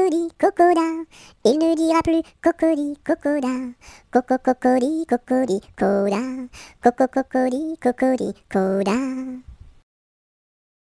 コリココラ。だ。犬にはプルココリココラ。ココココリココリコーラ。ココココリココリコラ。